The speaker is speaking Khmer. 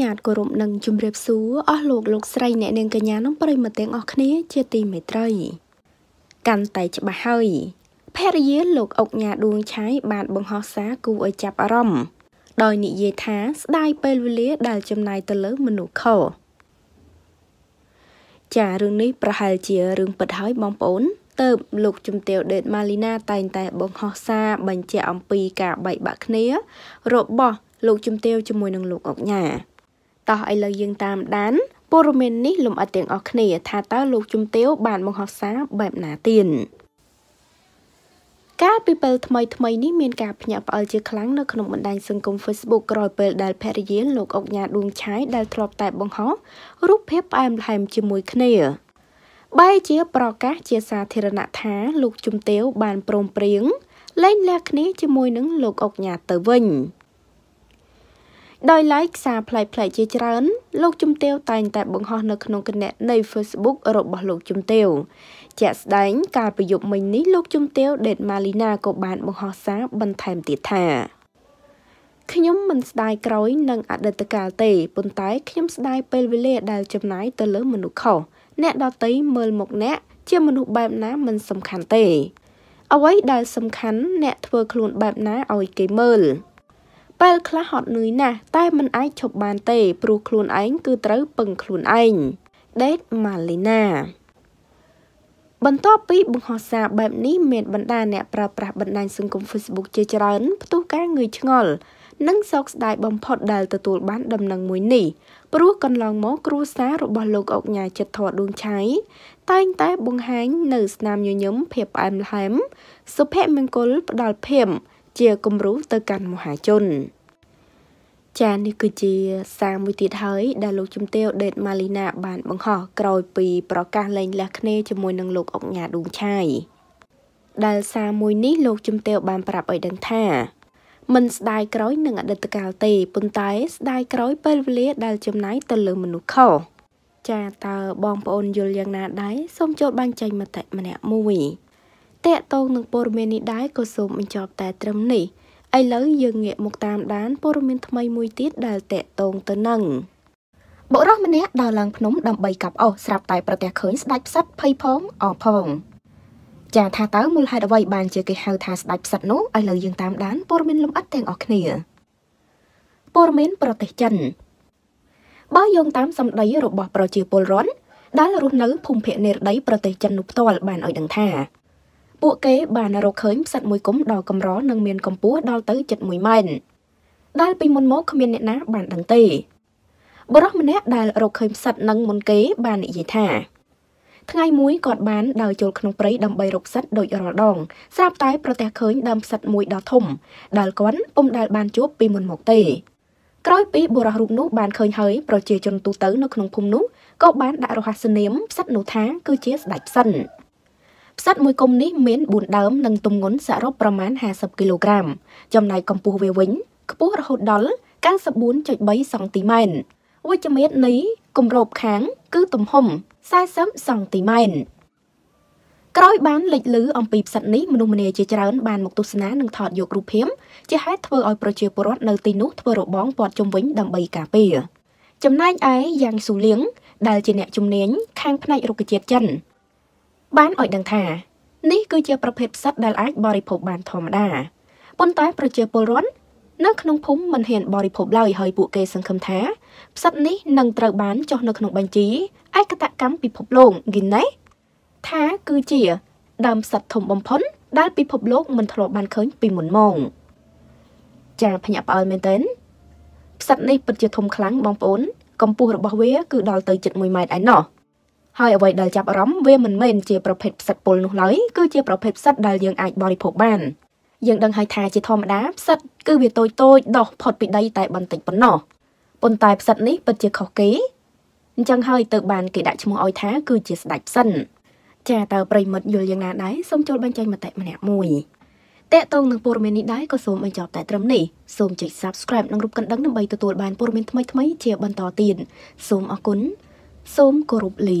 ញ៉ាតគោរពនិងជម្រាបសួរអស់លោកលោកស្រីអ្នកនាងកញ្ញានិងប្រិមត្តទាំងអស់គ្នា ជាទីមេត្រី កាន់តែច្បាស់ហើយភរិយាលោកអុកញ៉ាដួងឆៃបានបង្ហោះសារគួរឲ្យចាប់អារម្មណ៍ដោយ និយាយថាស្ដាយពេលវេលាដែលចំណាយទៅលើមនុស្សខលចារឿងនេះប្រហែលជារឿងពិតហើយបងប្អូនទៅលោកជំទាវដេតម៉ាលីណា តែងតែ បង្ហោះសារបញ្ជាក់អំពីការបែកបាក់គ្នា របស់ លោកជំទាវជាមួយនឹងលោកអុកញ៉ាតោះឥឡូវយើងតាមដានព័ត៌មាននេះលំអិតទាំងអស់គ្នា ថាតើលោកជំទាវបានបង្ហោះសារបែបណាទៀតកាលពីពេលថ្មីថ្មីនេះមានការភ្ញាក់ផ្អើលជាខ្លាំងនៅក្នុងបណ្ដាញសង្គម Facebook ក្រោយពេលដែលភរិយាលោកអុកញ៉ាឌួងឆាយដែលធ្លាប់តែបង្ហោះរូបភាពផ្អែមល្ហែម ជាមួយគ្នាបែជាប្រកាសជាសាធារណៈថា លោកជំទាវបានព្រមព្រៀងលែងលះគ្នាជាមួយនឹងលោកអុកញ៉ាទៅវិញ។ដោយឡែកខ្សារផ្លែផ្លែជាច្រើន លោកជំទាវតែងតែ បង្ហោះនៅក្នុងគណនីនៃ Facebook របស់លោកជំទាវជាក់ស្ដែងកាលពីយប់មិញនេះលោកជំទាវដេតម៉ាលីណាក៏បានបង្ហោះសារបន្ថែមទៀតថាខ្ញុំមិនស្ដាយក្រោយនឹងអតីតកាលទេប៉ុន្តែ ខ្ញុំស្ដាយពេលវេលាដែលចំណាយទៅលើមនុស្សខុសអ្នកដតីមើលមកអ្នកជាមនុស្សបែបណាមិនសំខាន់ទេ អ្វីដែលសំខាន់អ្នកធ្វើខ្លួនបែបណាឲ្យគេមើលពេលខ្លះហត់នឿយណាស់តែមិនអាចឈប់បានទេព្រោះខ្លួនឯងគឺត្រូវពឹងខ្លួនឯងដេតម៉ាលីណាបន្ទាប់ពីបង្ហោះសារបែបនេះមានបណ្ដាអ្នកប្រើប្រាស់បណ្ដាញសង្គម Facebook ជាច្រើនផ្ទុះការងឿងឆ្ងល់និងសោកស្ដាយបំផុតដែលទទួលបាន ដំណឹងមួយនេះ ព្រោះកន្លងមកគ្រួសាររបស់លោកអុកញ៉ាចិត្តធរដួងឆៃតែងតែ បង្ហាញនៅស្នាមញញឹមភាពផ្អែមល្ហែមសុភមង្គលផ្ដល់ភាពជាគំរូទៅកាន់មហាជន ចានេះគឺជា សារមួយទៀតហើយដែលលោកជំទាវដេតម៉ាលីណាបានបង្ហោះក្រោយពី ប្រកាសលែងលះគ្នាជាមួយនឹងលោកអុកញ៉ាឌូងឆាយដែលសារមួយនេះលោកជំទាវ បាន ប្រាប់ឲ្យដឹងថាមិនស្ដាយក្រោយនឹងអតីតកាលទេប៉ុន្តែស្ដាយក្រោយពេលវេលាដែលចំណាយទៅលើមនុស្សខុសចាតើបងប្អូនយល់យ៉ាងណាដែរសូមចូលបញ្ចេញមតិម្នាក់មួយតកតងនឹងព័ត៌មាននេះដែរក៏សូមបញ្ចប់តែត្រឹមនេះឥឡូវយើងងាកមកតាមដានព័ត៌មានថ្មីមួយទៀតដែលតកតងទៅនឹងបុរសម្នាក់ដើរឡើងភ្នំដើម្បីកាប់អុសស្រាប់តែប្រទះឃើញស្ដេចផ្សិតភ័យផងអផងចាថាតើមូលហេតុអ្វីបានជាគេហៅថាស្ដេចផ្សិតនោះឥឡូវយើងតាមដានព័ត៌មានលម្អិតទាំងអស់គ្នាព័ត៌មានប្រទេសចិនបើយោងតាមសម្ដីរបស់ប្រជាពលរដ្ឋដែលរស់នៅភូមិភាគនិរដីប្រទេសចិននោះផ្ទាល់បានឲ្យដឹងថាពួកគេបានរកឃើញផ្សិតមួយគុំដ៏កម្រនិងមានកម្ពស់ដល់ទៅជិត1ម៉ែត្រដែលពីមុនមកគ្មានអ្នកណា បានដឹងទេបរិសម្នាក់ដែលរកឃើញផ្សិតនឹងមុនគេបាននិយាយថា ថ្ងៃមួយគាត់បានដើរចូលក្នុងព្រៃដើម្បីរកផ្សិតដូចរាល់ដងស្រាប់តែ ប្រទះឃើញដើមផ្សិតមួយដ៏ធំដែលគាត់ពុំដែលបានជួបពីមុនមកទេក្រោយពីបុរសរូបនោះបានឃើញហើយប្រជាជនទូទៅនៅក្នុងភូមិនោះក៏បានដាក់រហស្សនាមផ្សិតនោះថាគឺជាស្ដេចផ្សិនផ្សិតមួយគុំនេះមាន4ដើមនិងទម្ងន់សរុបប្រមាណ50គីឡូក្រាមចំណែកកម្ពស់វាវិញខ្ពស់រហូតដល់94.3សង់ទីម៉ែត្រវិជ្ជមាននៃគម្របខាង គឺទំហំ40សង់ទីម៉ែត្រក្រោយបានលេចលឺអំពីផ្សិតនេះមនុស្សម្នាជាច្រើនបានមកទស្សនានិងថតយករូបភាពជាហេតុធ្វើឲ្យប្រជាពលរដ្ឋនៅទីនោះធ្វើរបងព័ទ្ធជុំវិញដើម្បីការពារចំណែកឯយ៉ាងស៊ូលៀងដែលជាអ្នកជំនាញខាងផ្នែករុក្ខជាតិចិនបានឲ្យដឹងថានេះគឺជាប្រភេទផ្សិតដែលអាចបរិភោគបានធម្មតាប៉ុន្តែប្រជាពលរដ្ឋនៅក្នុងភូមិមិនហ៊ានបរិភោគឡើយហើយពួកគេសង្ឃឹមថាផ្សិតនេះនឹងត្រូវបានចុះនៅក្នុងបញ្ជីឯកតកម្មពិភពលោក Guinness ថាគឺជាដើមផ្សិតធំបំផុតដែលពិភពលោកមិនធ្លាប់បានឃើញពីមុនមកចាភញាក់ផ្អើលមែនទែនផ្សិតនេះពិតជាធំខ្លាំងបងប្អូនកម្ពស់របស់វាគឺដល់ទៅជិត1ម៉ែត្រឯណោះហើយអ្វីដែលចាប់អារម្មណ៍វាមិនមែនជាប្រភេទផ្សិតពុលនោះឡើយគឺជាប្រភេទផ្សិតដែលយើងអាចបរិភោគបានយើងដឹងហើយថាជាធម្មតាផ្សិតគឺវាតូចតូចដោះផុតពីដីតែបន្តិចប៉ុណ្ណោះប៉ុន្តែផ្សិតនេះពិតជាខុសគេអញ្ចឹងហើយទៅបានគេដាក់ឈ្មោះឲ្យថាគឺជាស្ដេចផ្សិនចាតើប្រិមិត្តយល់យ៉ាងណាដែរសូមចូលបញ្ចេញមតិម្នាក់មួយតេតងនឹងព័ត៌មាននេះដែរក៏សូមបញ្ចប់តែត្រឹមនេះសូមចុច Subscribe និងរូបកណ្ដឹងដើម្បីទទួលបានព័ត៌មានថ្មីៗជាបន្តទៀតសូមអរគុណសូមគោរពលា